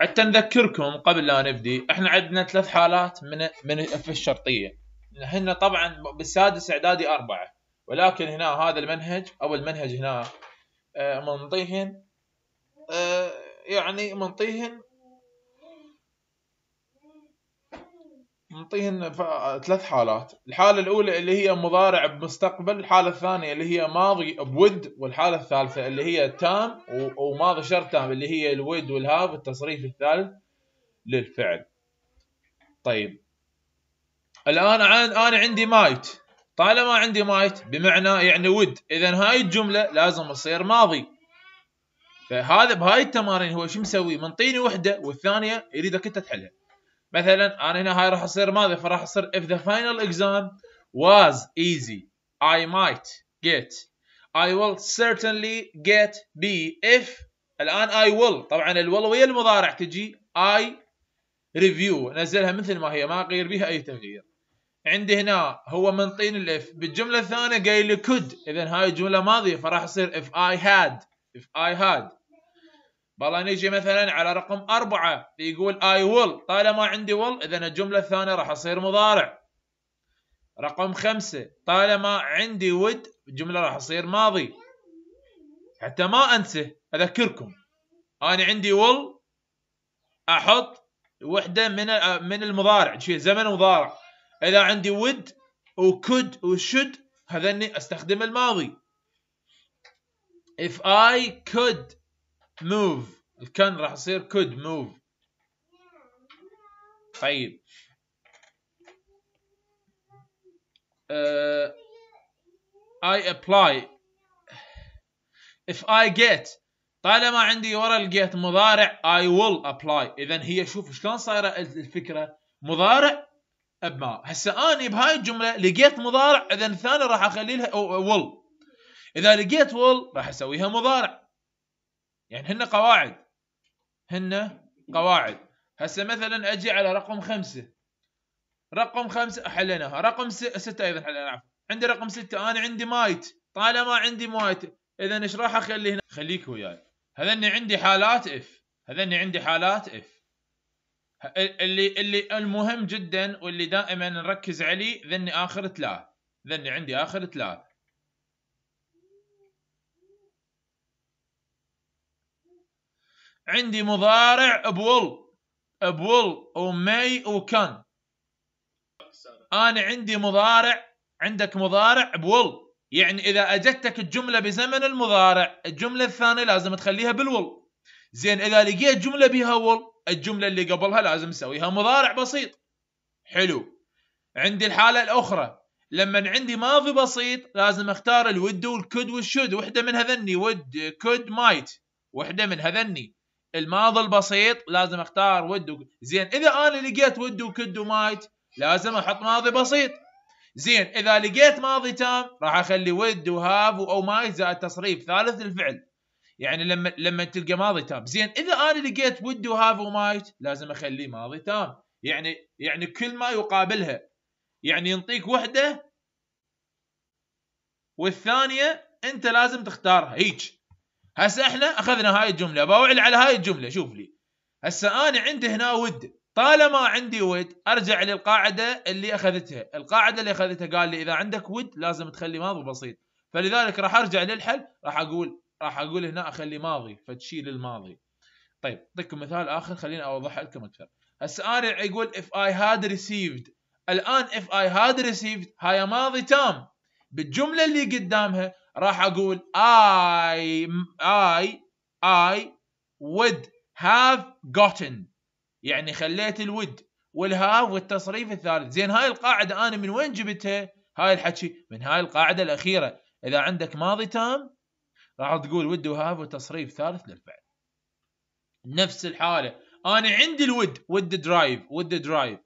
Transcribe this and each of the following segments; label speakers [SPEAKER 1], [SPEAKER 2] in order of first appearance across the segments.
[SPEAKER 1] حتى نذكركم قبل لا نبدي احنا عندنا ثلاث حالات من من في الشرطيه هن طبعا بالسادس اعدادي اربعه ولكن هنا هذا المنهج او المنهج هنا آه، منطيهن آه، يعني منطيهن نعطيهن ثلاث حالات الحالة الأولى اللي هي مضارع بمستقبل الحالة الثانية اللي هي ماضي بود والحالة الثالثة اللي هي تام وماضي شر تام اللي هي الود والهاف التصريف الثالث للفعل طيب الآن أنا عندي مايت طالما عندي مايت بمعنى يعني ود إذا هاي الجملة لازم تصير ماضي فهذا بهاي التمارين هو شو مسوي منطيني وحدة والثانية يريدك أنت تحلها مثلا انا هنا هاي راح اصير ماذا فراح اصير if the final exam was easy I might get I will certainly get B if الان I will طبعا ال will ويا المضارع تجي I review نزلها مثل ما هي ما اغير بها اي تغيير عندي هنا هو من طين الاف بالجمله الثانيه قايل لي could اذا هاي جمله ماضيه فراح يصير if I had if I had بالله نجي مثلا على رقم أربعة يقول I will طالما عندي will إذا الجملة الثانية راح أصير مضارع رقم خمسة طالما عندي would الجملة راح أصير ماضي حتى ما أنسى أذكركم أنا عندي will أحط وحدة من من المضارع شيء زمن مضارع إذا عندي would وكود وشد هذني أستخدم الماضي if I could move الكن راح يصير could move طيب uh, آه، ابلاي if I get طالما عندي ورا الجيت مضارع I will apply اذا هي شوف شلون صايره الفكره مضارع ابما هسه اني بهاي الجمله لقيت مضارع اذا الثاني راح اخلي لها will اذا لقيت will راح اسويها مضارع يعني هن قواعد هن قواعد هسه مثلا اجي على رقم خمسة رقم خمسة حليناها رقم ستة ايضا حليناها نعم. عندي رقم ستة انا عندي مايت طالما عندي مايت اذا ايش راح اخلي هنا خليك وياي هذني عندي حالات اف هذني عندي حالات اف اللي اللي المهم جدا واللي دائما نركز عليه ذني اخر ثلاث ذني عندي اخر ثلاث عندي مضارع بول بول ومي وكان انا عندي مضارع عندك مضارع بول يعني اذا اجتك الجمله بزمن المضارع الجمله الثانيه لازم تخليها بالول زين اذا لقيت جمله بها ول الجمله اللي قبلها لازم اسويها مضارع بسيط حلو عندي الحاله الاخرى لما عندي ماضي بسيط لازم اختار الود والكد والشد وحده من هذني ود كد مايت وحده من هذني الماضي البسيط لازم اختار ود زين اذا انا لقيت ود وكد ومايت لازم احط ماضي بسيط زين اذا لقيت ماضي تام راح اخلي ود وهاف او مايت زائد تصريف ثالث الفعل يعني لما لما تلقى ماضي تام زين اذا انا لقيت ود وهاف ومايت لازم اخليه ماضي تام يعني يعني كل ما يقابلها يعني ينطيك وحده والثانيه انت لازم تختارها هيك هسه احنا اخذنا هاي الجمله باوعل على هاي الجمله شوف لي هسه انا عندي هنا ود طالما عندي ود ارجع للقاعده اللي اخذتها القاعده اللي اخذتها قال لي اذا عندك ود لازم تخلي ماضي بسيط فلذلك راح ارجع للحل راح اقول راح اقول هنا اخلي ماضي فتشيل الماضي طيب اعطيكم مثال اخر خليني اوضحها لكم اكثر هسه انا يقول if I had received الان if I had received هاي ماضي تام بالجمله اللي قدامها راح اقول I I I would have gotten يعني خليت الود والهاف والتصريف الثالث زين هاي القاعده انا من وين جبتها هاي الحكي من هاي القاعده الاخيره اذا عندك ماضي تام راح تقول ود وهاف وتصريف ثالث للفعل نفس الحاله انا عندي الود ود درايف ود درايف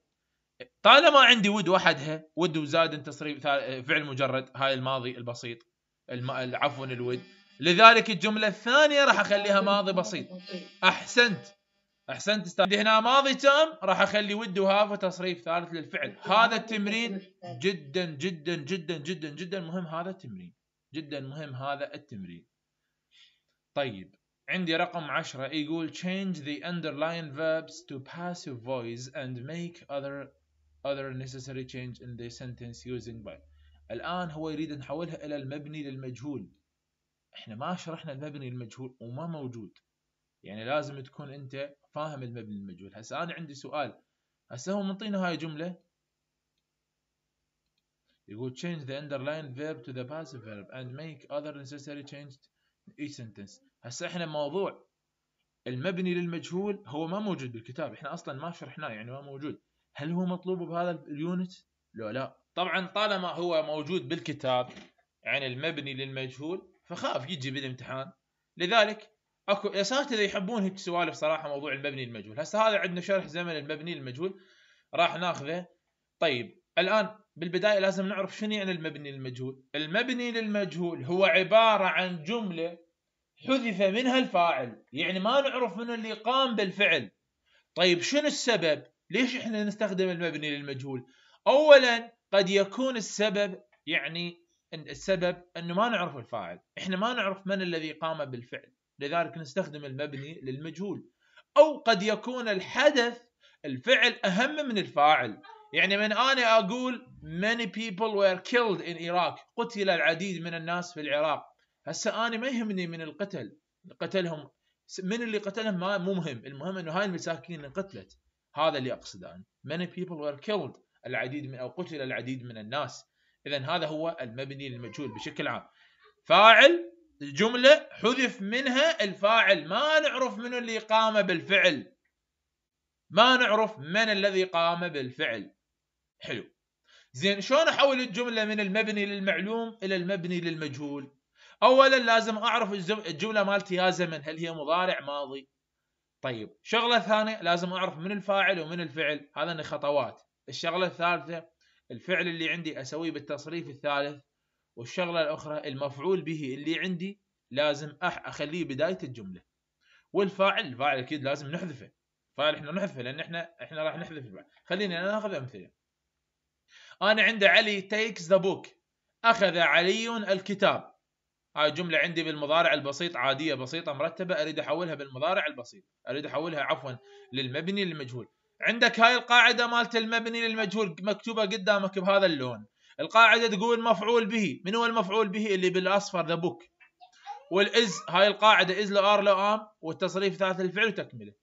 [SPEAKER 1] طالما عندي ود وحدها ود وزاد تصريف فعل مجرد هاي الماضي البسيط الم... عفوا الود لذلك الجمله الثانيه راح اخليها ماضي بسيط احسنت احسنت استاذ هنا ماضي تام راح اخلي ود وهاف وتصريف ثالث للفعل هذا التمرين جدا جدا جدا جدا جدا مهم هذا التمرين جدا مهم هذا التمرين طيب عندي رقم 10 يقول change the underlying verbs to passive voice and make other other necessary change in the sentence using by الآن هو يريد نحولها إلى المبني للمجهول احنا ما شرحنا المبني للمجهول وما موجود يعني لازم تكون انت فاهم المبني للمجهول هسه انا عندي سؤال هسه هو منطينا هاي جملة يقول change the underlined verb to the passive verb and make other necessary change in each sentence هسه احنا موضوع المبني للمجهول هو ما موجود بالكتاب احنا اصلا ما شرحناه يعني ما موجود هل هو مطلوب بهذا اليونت؟ لو لا طبعا طالما هو موجود بالكتاب عن يعني المبني للمجهول فخاف يجي بالامتحان لذلك اكو اساتذه يحبون هيك سوالف صراحه موضوع المبني المجهول هسه هذا عندنا شرح زمن المبني المجهول راح ناخذه طيب الان بالبدايه لازم نعرف شنو يعني المبني للمجهول المبني للمجهول هو عباره عن جمله حذف منها الفاعل يعني ما نعرف من اللي قام بالفعل طيب شنو السبب ليش احنا نستخدم المبني للمجهول اولا قد يكون السبب يعني السبب انه ما نعرف الفاعل احنا ما نعرف من الذي قام بالفعل لذلك نستخدم المبني للمجهول او قد يكون الحدث الفعل اهم من الفاعل يعني من انا اقول many people were killed in Iraq قتل العديد من الناس في العراق هسه انا ما يهمني من القتل قتلهم من اللي قتلهم ما مو مهم المهم انه هاي المساكين انقتلت هذا اللي اقصده انا many people were killed العديد من او قتل العديد من الناس اذا هذا هو المبني للمجهول بشكل عام فاعل الجمله حذف منها الفاعل ما نعرف من اللي قام بالفعل ما نعرف من الذي قام بالفعل حلو زين شلون احول الجمله من المبني للمعلوم الى المبني للمجهول اولا لازم اعرف الجمله مالتي يا زمن هل هي مضارع ماضي طيب شغله ثانيه لازم اعرف من الفاعل ومن الفعل هذا خطوات الشغله الثالثه الفعل اللي عندي اسويه بالتصريف الثالث والشغله الاخرى المفعول به اللي عندي لازم أح اخليه بدايه الجمله والفاعل الفاعل اكيد لازم نحذفه فاعل احنا نحذفه لان احنا احنا راح نحذف الفاعل خلينا ناخذ امثله انا عندي علي تيكس ذا بوك اخذ علي الكتاب هاي جملة عندي بالمضارع البسيط عادية بسيطة مرتبة أريد أحولها بالمضارع البسيط أريد أحولها عفوا للمبني للمجهول عندك هاي القاعدة مالت المبني للمجهول مكتوبة قدامك بهذا اللون القاعدة تقول مفعول به من هو المفعول به اللي بالأصفر ذا بوك والإز هاي القاعدة إز لو آر لو آم والتصريف ثالث الفعل وتكمله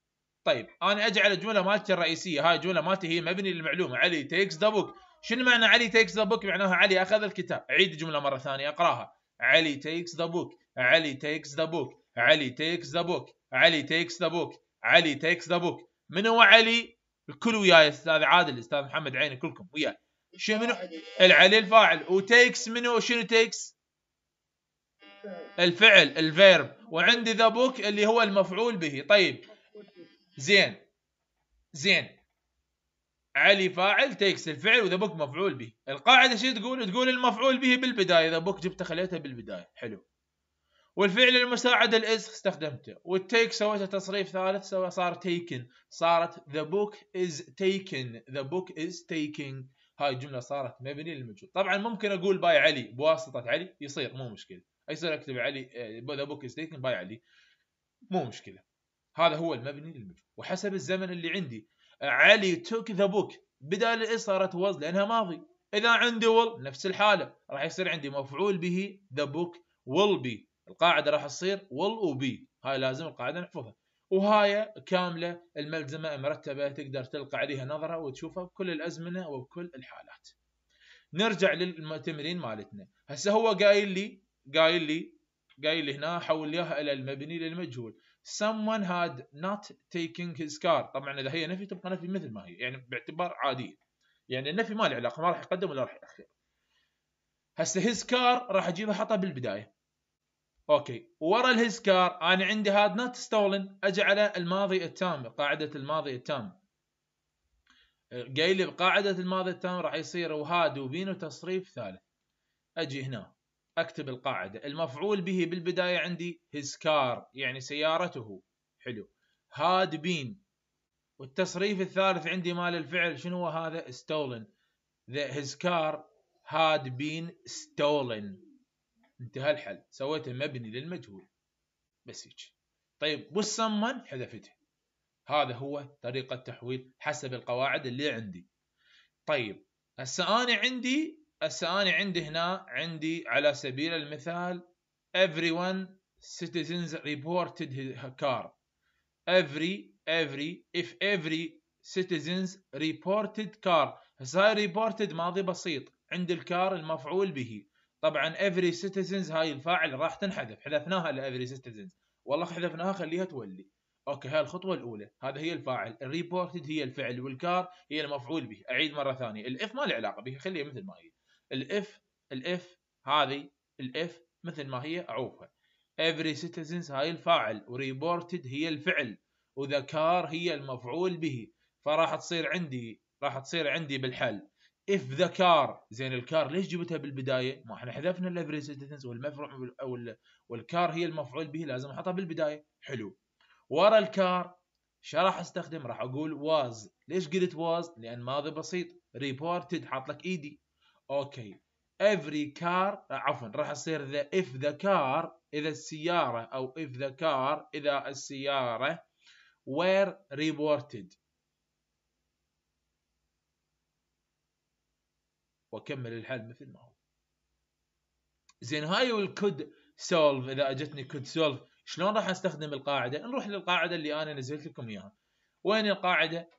[SPEAKER 1] طيب أنا أجعل الجملة مالتي الرئيسية هاي الجملة مالتي هي مبني للمعلومة علي تيكس ذا بوك شنو معنى علي تيكس ذا بوك معناها علي أخذ الكتاب عيد الجملة مرة ثانية أقراها علي تيكس ذا بوك علي تيكس ذا بوك علي تيكس ذا بوك علي تيكس ذا بوك علي تيكس ذا بوك من هو علي الكل وياي استاذ عادل استاذ محمد عيني كلكم وياي شو منو العلي الفاعل وتيكس منو شنو تيكس الفعل الفيرب وعندي ذا بوك اللي هو المفعول به طيب زين زين علي فاعل تيكس الفعل وذا بوك مفعول به القاعده شو تقول تقول المفعول به بالبدايه اذا بوك جبته خليته بالبدايه حلو والفعل المساعد الاز استخدمته والتيك سويته تصريف ثالث سوى صار تيكن صارت ذا بوك از تيكن ذا بوك از تيكن هاي الجمله صارت مبنيه للمجهول طبعا ممكن اقول باي علي بواسطه علي يصير مو مشكله يصير اكتب علي ذا بوك از تيكن باي علي مو مشكله هذا هو المبني للمجهول وحسب الزمن اللي عندي علي توك ذا بوك بدال الاس صارت وز لانها ماضي اذا عندي ول نفس الحاله راح يصير عندي مفعول به ذا بوك ول بي القاعده راح تصير ول وبي هاي لازم القاعده نحفظها وهاي كامله الملزمه مرتبه تقدر تلقى عليها نظره وتشوفها بكل الازمنه وبكل الحالات. نرجع للتمرين مالتنا، هسه هو قايل لي قايل لي قايل هنا حول ياها الى المبني للمجهول someone had not taken his car طبعا اذا هي نفي تبقى نفي مثل ما هي يعني باعتبار عاديه يعني النفي ما له علاقه ما راح يقدم ولا راح ياخر هسه his car راح اجيبها حطها بالبدايه اوكي ورا الهيز كار انا عندي هاد نوت ستولن اجعل الماضي التام قاعده الماضي التام قايل لي بقاعده الماضي التام راح يصير وهاد وبينو تصريف ثالث اجي هنا اكتب القاعده المفعول به بالبدايه عندي his car يعني سيارته حلو had been والتصريف الثالث عندي مال الفعل شنو هو هذا stolen the his car had been stolen انتهى الحل سويته مبني للمجهول بس هيك طيب والسمن حذفته هذا هو طريقة تحويل حسب القواعد اللي عندي طيب هسه أنا عندي هسه انا عندي هنا عندي على سبيل المثال everyone citizens reported his car every every if every citizens reported car هسه هاي reported ماضي بسيط عند الكار المفعول به طبعا every citizens هاي الفاعل راح تنحذف حذفناها ل every citizens والله حذفناها خليها تولي اوكي هاي الخطوه الاولى هذا هي الفاعل الريبورتد هي الفعل والكار هي المفعول به اعيد مره ثانيه الاف ما له علاقه به خليها مثل ما هي الاف الاف هذه الاف مثل ما هي اعوفها every citizens هاي الفاعل وريبورتد هي الفعل وذكار هي المفعول به فراح تصير عندي راح تصير عندي بالحل اف ذا كار زين الكار ليش جبتها بالبدايه؟ ما احنا حذفنا الافري والمفعول او والكار هي المفعول به لازم احطها بالبدايه حلو ورا الكار شرح استخدم راح اقول واز ليش قلت واز؟ لان ماضي بسيط ريبورتد حاط لك ايدي e اوكي every car عفوا راح يصير ذا if the car اذا السياره او if the car اذا السياره were reported واكمل الحل مثل ما هو زين هاي والكود سولف اذا اجتني كود سولف شلون راح استخدم القاعده نروح للقاعده اللي انا نزلت لكم اياها وين القاعده؟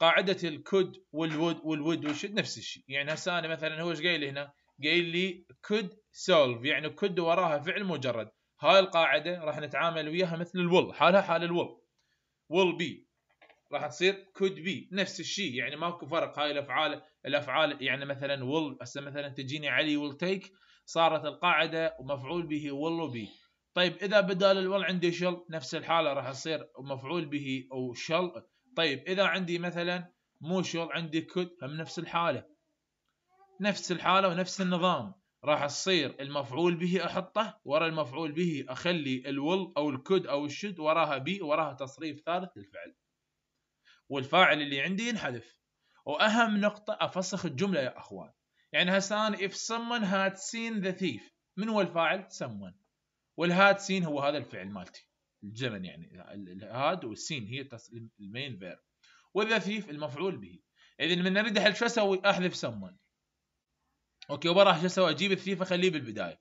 [SPEAKER 1] قاعده الكود والود والود والشد نفس الشيء يعني هسه انا مثلا هو ايش قايل لي هنا؟ قايل لي كود سولف يعني كود وراها فعل مجرد هاي القاعده راح نتعامل وياها مثل الول حالها حال الول ول بي راح تصير كود بي، نفس الشيء يعني ماكو فرق هاي الافعال الافعال يعني مثلا ول هسه مثلا تجيني علي ول تيك صارت القاعده ومفعول به will be طيب اذا بدال الوال عندي شل نفس الحاله راح يصير مفعول به او شل طيب اذا عندي مثلا مو شل عندي كود هم نفس الحاله نفس الحاله ونفس النظام راح تصير المفعول به احطه ورا المفعول به اخلي الول او الكود او الشد وراها بي وراها تصريف ثالث للفعل والفاعل اللي عندي ينحذف واهم نقطه افسخ الجمله يا اخوان يعني هسان if someone had seen the thief من هو الفاعل someone والهاد سين هو هذا الفعل مالتي الجمن يعني الهاد والسين هي المين فيرب وذا ثيف المفعول به اذا من اريد احل شو اسوي؟ احذف سمون اوكي وراح شو اسوي؟ اجيب الثيف اخليه بالبدايه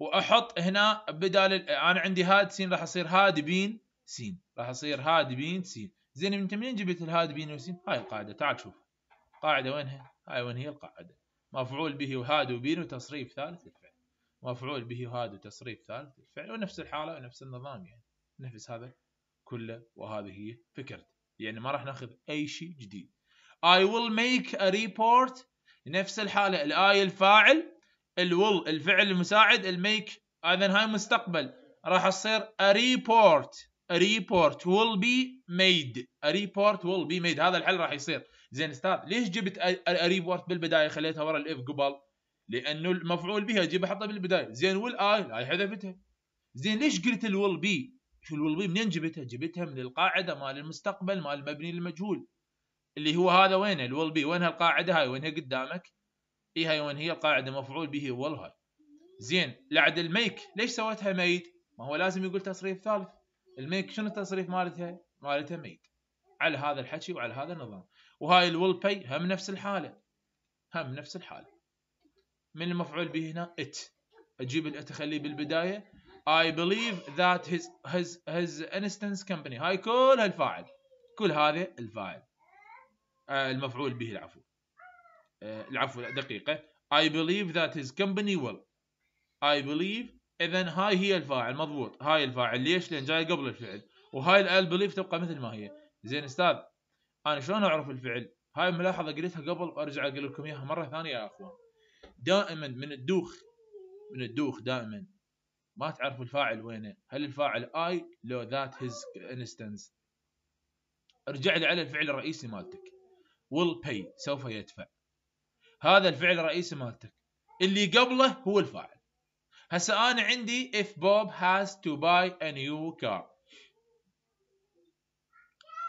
[SPEAKER 1] واحط هنا بدال انا عندي هاد سين راح اصير هاد بين سين راح اصير هاد بين سين زين انت منين جبت الهاد بين وسين؟ هاي القاعده تعال شوف قاعده وينها؟ هاي وين هي القاعده مفعول به وهاد وبين وتصريف ثالث الفعل مفعول به هذا تصريف ثالث الفعل ونفس الحالة ونفس النظام يعني نفس هذا كله وهذه هي فكرته يعني ما راح ناخذ أي شيء جديد I will make a report نفس الحالة الآي الفاعل الول الفعل المساعد الميك اذا هاي مستقبل راح تصير a report a report will be made a report will be made هذا الحل راح يصير زين استاذ ليش جبت a report بالبدايه خليتها ورا الاف قبل لانه المفعول بها اجيب احطها بالبدايه زين والاي آه، هاي حذفتها زين ليش قلت الول بي شو الول بي منين جبتها جبتها من القاعده مال المستقبل مال المبني للمجهول اللي هو هذا وينه الول بي وينها القاعده هاي وينها قدامك اي هاي وين هي القاعده مفعول به هاي زين لعد الميك ليش سوتها ميت ما هو لازم يقول تصريف ثالث الميك شنو التصريف مالتها مالتها ميت على هذا الحكي وعلى هذا النظام وهاي الول بي هم نفس الحاله هم نفس الحاله من المفعول به هنا it اجيب الات اخليه بالبدايه I believe that his his his instance company هاي كل هالفاعل كل هذا الفاعل آه، المفعول به العفو آه، العفو دقيقه I believe that his company will I believe اذا هاي هي الفاعل مضبوط هاي الفاعل ليش؟ لان جاي قبل الفعل وهاي ال believe تبقى مثل ما هي زين استاذ انا شلون اعرف الفعل؟ هاي ملاحظه قلتها قبل وارجع اقول لكم اياها مره ثانيه يا اخوان دائما من الدوخ من الدوخ دائما ما تعرف الفاعل وينه هل الفاعل اي لو ذات هيز انستنس ارجع لي على الفعل الرئيسي مالتك will pay سوف يدفع هذا الفعل الرئيسي مالتك اللي قبله هو الفاعل هسه انا عندي if Bob has to buy a new car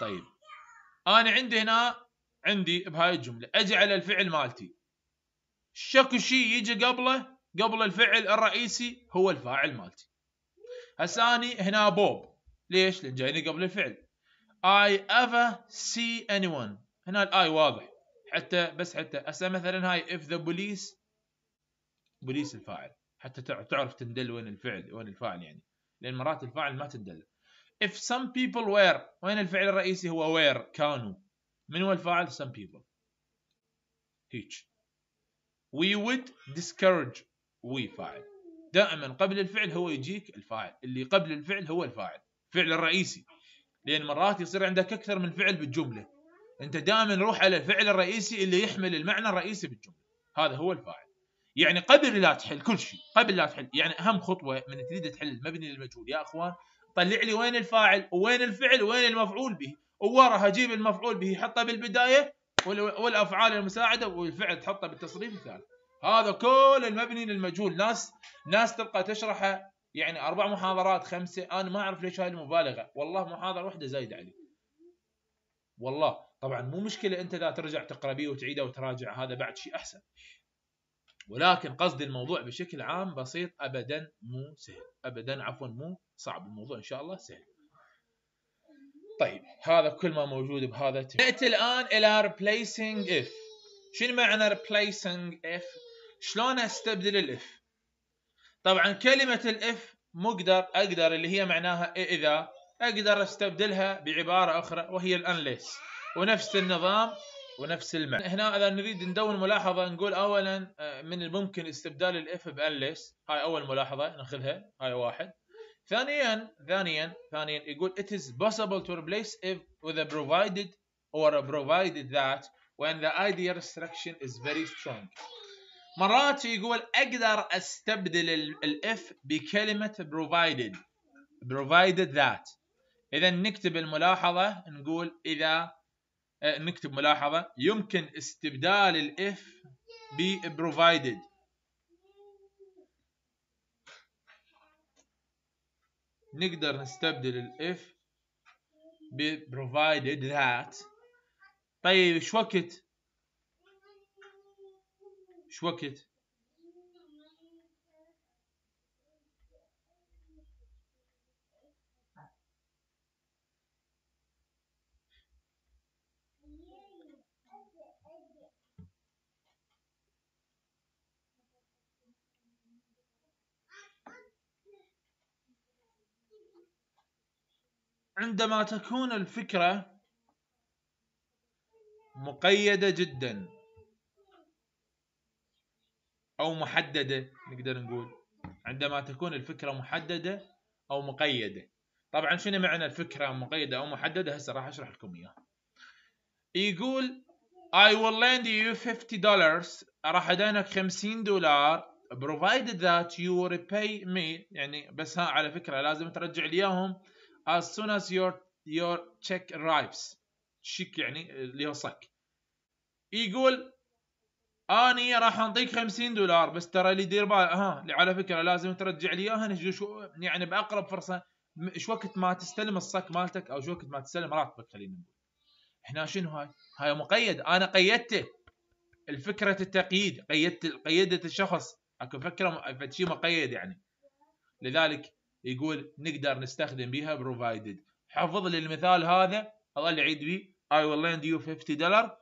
[SPEAKER 1] طيب انا عندي هنا عندي بهاي الجمله اجي على الفعل مالتي شكو شيء يجي قبله قبل الفعل الرئيسي هو الفاعل مالتي هسه اني هنا بوب ليش؟ لان جايني قبل الفعل I ever see anyone هنا الاي واضح حتى بس حتى هسه مثلا هاي if the police بوليس الفاعل حتى تعرف تندل وين الفعل وين الفاعل يعني لان مرات الفاعل ما تندل if some people were وين الفعل الرئيسي هو were كانوا من هو الفاعل some people هيك we would discourage we فاعل دائما قبل الفعل هو يجيك الفاعل اللي قبل الفعل هو الفاعل الفعل الرئيسي لان مرات يصير عندك اكثر من فعل بالجمله انت دائما روح على الفعل الرئيسي اللي يحمل المعنى الرئيسي بالجمله هذا هو الفاعل يعني قبل لا تحل كل شيء قبل لا تحل يعني اهم خطوه من تريد تحل المبني للمجهول يا اخوان طلع لي وين الفاعل وين الفعل وين المفعول به وورا هجيب المفعول به حطه بالبدايه والافعال المساعده والفعل تحطه بالتصريف الثالث هذا كل المبني للمجهول ناس ناس تبقى تشرحه يعني اربع محاضرات خمسه انا ما اعرف ليش هاي المبالغه والله محاضره واحده زايده علي والله طبعا مو مشكله انت اذا ترجع تقرا بيه وتعيده وتراجع هذا بعد شيء احسن ولكن قصدي الموضوع بشكل عام بسيط ابدا مو سهل ابدا عفوا مو صعب الموضوع ان شاء الله سهل طيب هذا كل ما موجود بهذا التمرين ناتي الان الى replacing if شنو معنى replacing if شلون استبدل الاف طبعا كلمه الاف مقدر اقدر اللي هي معناها اذا اقدر استبدلها بعباره اخرى وهي الانليس ونفس النظام ونفس المعنى هنا اذا نريد ندون ملاحظه نقول اولا آه، من الممكن استبدال الاف بانليس هاي اول ملاحظه ناخذها هاي واحد ثانيا ثانيا ثانيا يقول it is possible to replace if with a provided or a provided that when the idea restriction is very strong مرات يقول اقدر استبدل الاف بكلمه provided provided that اذا نكتب الملاحظه نقول اذا نكتب ملاحظه يمكن استبدال الاف ب provided نقدر نستبدل الاف ب provided that طيب شو وقت شو وقت عندما تكون الفكرة مقيدة جدا أو محددة نقدر نقول عندما تكون الفكرة محددة أو مقيدة طبعا شنو معنى الفكرة مقيدة أو محددة هسه راح أشرح لكم إياها يقول I will lend you 50 dollars راح أدينك 50 دولار provided that you repay me يعني بس ها على فكرة لازم ترجع لي إياهم as soon as your your check arrives شيك يعني اللي يوصلك يقول اني راح انطيك 50 دولار بس ترى اللي يدير بال ها على فكره لازم ترجع لي اياها يعني باقرب فرصه ايش وقت ما تستلم الصك مالتك او ايش وقت ما تستلم راتبك خلينا نقول هنا شنو هاي؟ هاي مقيد انا قيدته الفكرة التقييد قيدت قيدت الشخص اكو فكره شيء مقيد يعني لذلك يقول نقدر نستخدم بها بروفايدد حفظ لي المثال هذا اظل اعيد بي I will lend you 50 دولار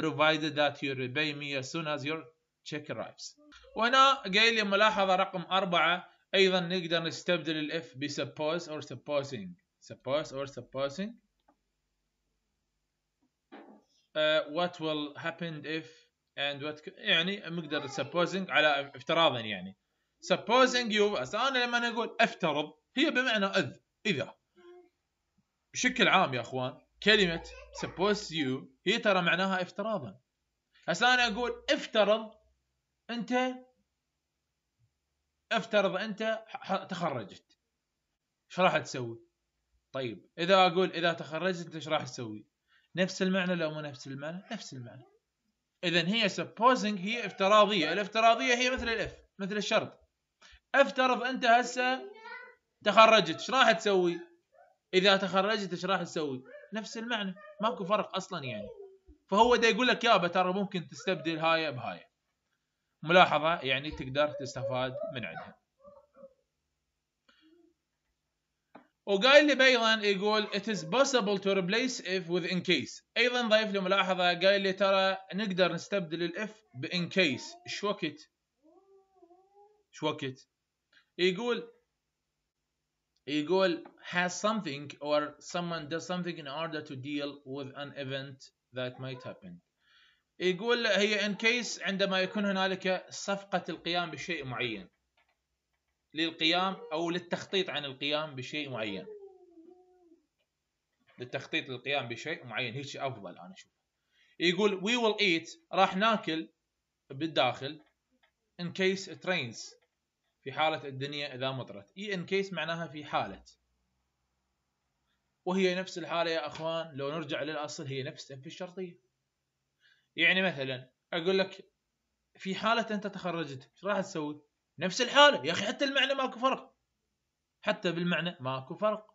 [SPEAKER 1] provided that you repay me as soon as your check arrives وهنا قايل لي ملاحظة رقم أربعة أيضا نقدر نستبدل الإف ب suppose or supposing suppose or supposing uh, what will happen if and what يعني مقدار supposing على افتراضا يعني supposing you هسه انا لما اقول افترض هي بمعنى اذ اذا بشكل عام يا اخوان كلمه suppose you هي ترى معناها افتراضا هسه انا اقول افترض انت افترض انت تخرجت ايش راح تسوي؟ طيب اذا اقول اذا تخرجت انت ايش راح تسوي؟ نفس المعنى لو مو نفس المعنى؟ نفس المعنى. اذا هي supposing هي افتراضيه، الافتراضيه هي مثل الاف مثل الشرط. افترض انت هسه تخرجت ايش راح تسوي؟ اذا تخرجت ايش راح تسوي؟ نفس المعنى ماكو فرق اصلا يعني فهو دا يقول لك يابا ترى ممكن تستبدل هاي بهاي ملاحظه يعني تقدر تستفاد من عندها وقايل لي ايضا يقول it is possible to replace if with in case ايضا ضايف لي ملاحظه قال لي ترى نقدر نستبدل الاف بان كيس ايش وقت؟ ايش وقت؟ يقول يقول has something or someone does something in order to deal with an event that might happen يقول هي in case عندما يكون هنالك صفقة القيام بشيء معين للقيام أو للتخطيط عن القيام بشيء معين للتخطيط للقيام بشيء معين هيك أفضل أنا أشوف يقول we will eat راح ناكل بالداخل in case it rains في حالة الدنيا إذا مطرت إي إن كيس معناها في حالة وهي نفس الحالة يا أخوان لو نرجع للأصل هي نفس في الشرطية يعني مثلا أقول لك في حالة أنت تخرجت إيش راح تسوي؟ نفس الحالة يا أخي حتى المعنى ماكو فرق حتى بالمعنى ماكو فرق